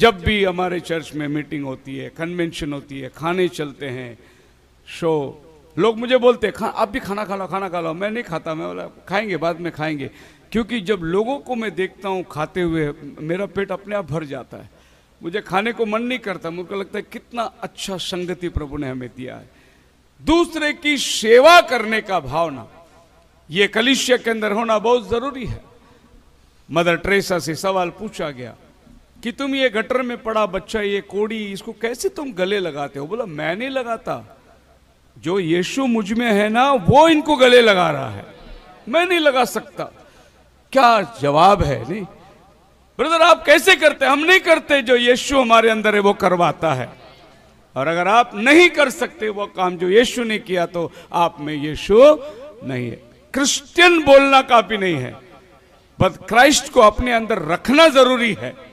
जब भी हमारे चर्च में मीटिंग होती है कन्वेंशन होती है खाने चलते हैं शो लोग मुझे बोलते हैं आप भी खाना खा लो खाना खा लो मैं नहीं खाता मैं बोला खाएंगे बाद में खाएंगे क्योंकि जब लोगों को मैं देखता हूँ खाते हुए मेरा पेट अपने आप भर जाता है मुझे खाने को मन नहीं करता मुझे लगता है कितना अच्छा संगति प्रभु ने हमें दिया है दूसरे की सेवा करने का भावना ये कलिश्य के अंदर होना बहुत जरूरी है मदर ट्रेसा से सवाल पूछा गया कि तुम ये गटर में पड़ा बच्चा ये कोड़ी इसको कैसे तुम गले लगाते हो बोला मैं नहीं लगाता जो यीशु मुझ में है ना वो इनको गले लगा रहा है मैं नहीं लगा सकता क्या जवाब है नहीं ब्रदर आप कैसे करते हम नहीं करते जो यीशु हमारे अंदर है वो करवाता है और अगर आप नहीं कर सकते वो काम जो यीशु ने किया तो आप में यीशु नहीं है क्रिश्चियन बोलना काफी नहीं है बट क्राइस्ट को अपने अंदर रखना जरूरी है